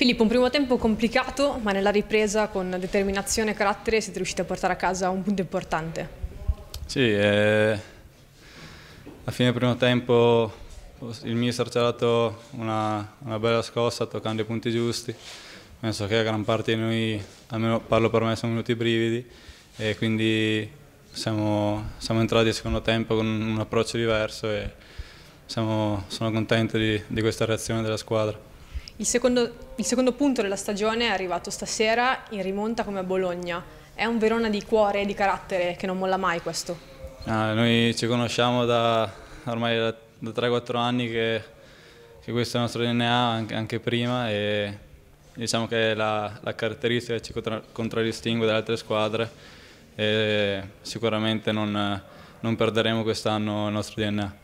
Filippo, un primo tempo complicato, ma nella ripresa con determinazione e carattere siete riusciti a portare a casa un punto importante. Sì, eh, alla fine primo tempo il mister ci ha dato una, una bella scossa toccando i punti giusti. Penso che a gran parte di noi, almeno parlo per me, siamo venuti i brividi e quindi siamo, siamo, entrati al secondo tempo con un approccio diverso e siamo, sono contento di, di questa reazione della squadra. Il secondo, il secondo punto della stagione è arrivato stasera in rimonta come a Bologna. È un Verona di cuore e di carattere che non molla mai questo. Ah, noi ci conosciamo da ormai da, da 3-4 anni che, che, questo è il nostro DNA anche, anche prima e diciamo che è la, la caratteristica che ci contra, contraddistingue dalle altre squadre e sicuramente non, non perderemo quest'anno il nostro DNA.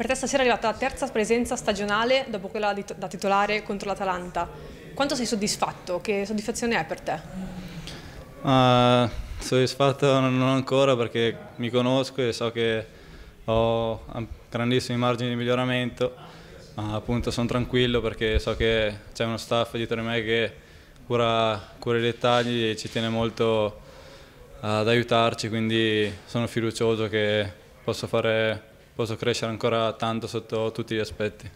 Per te stasera è arrivata la terza presenza stagionale dopo quella di, da titolare contro l'Atalanta. Quanto sei soddisfatto? Che soddisfazione è per te? Uh, soddisfatto non ancora perché mi conosco e so che ho grandissimi margini di miglioramento. Uh, appunto sono tranquillo perché so che c'è uno staff dietro di me che cura, cura i dettagli e ci tiene molto ad aiutarci, quindi sono fiducioso che posso fare posso crescere ancora tanto sotto tutti gli aspetti.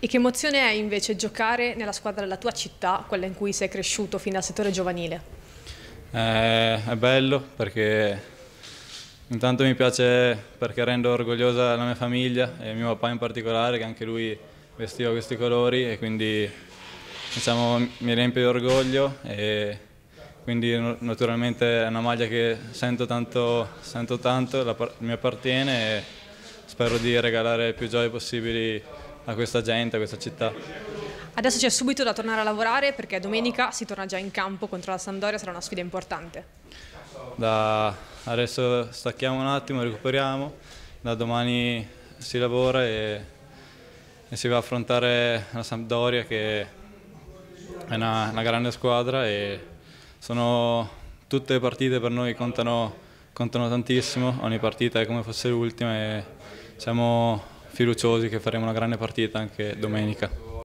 E che emozione è invece giocare nella squadra della tua città, quella in cui sei cresciuto fino al settore giovanile? Eh, è bello perché intanto mi piace perché rendo orgogliosa la mia famiglia e mio papà in particolare che anche lui vestiva questi colori e quindi diciamo, mi riempie di orgoglio e quindi naturalmente è una maglia che sento tanto, sento tanto mi appartiene. E, spero di regalare più gioie possibili a questa gente, a questa città. Adesso c'è subito da tornare a lavorare perché domenica si torna già in campo contro la Sampdoria, sarà una sfida importante. Da adesso stacchiamo un attimo, recuperiamo, da domani si lavora e, e si va a affrontare la Sampdoria che è una, una grande squadra e sono tutte le partite per noi contano, contano tantissimo, ogni partita è come fosse l'ultima siamo fiduciosi che faremo una grande partita anche domenica.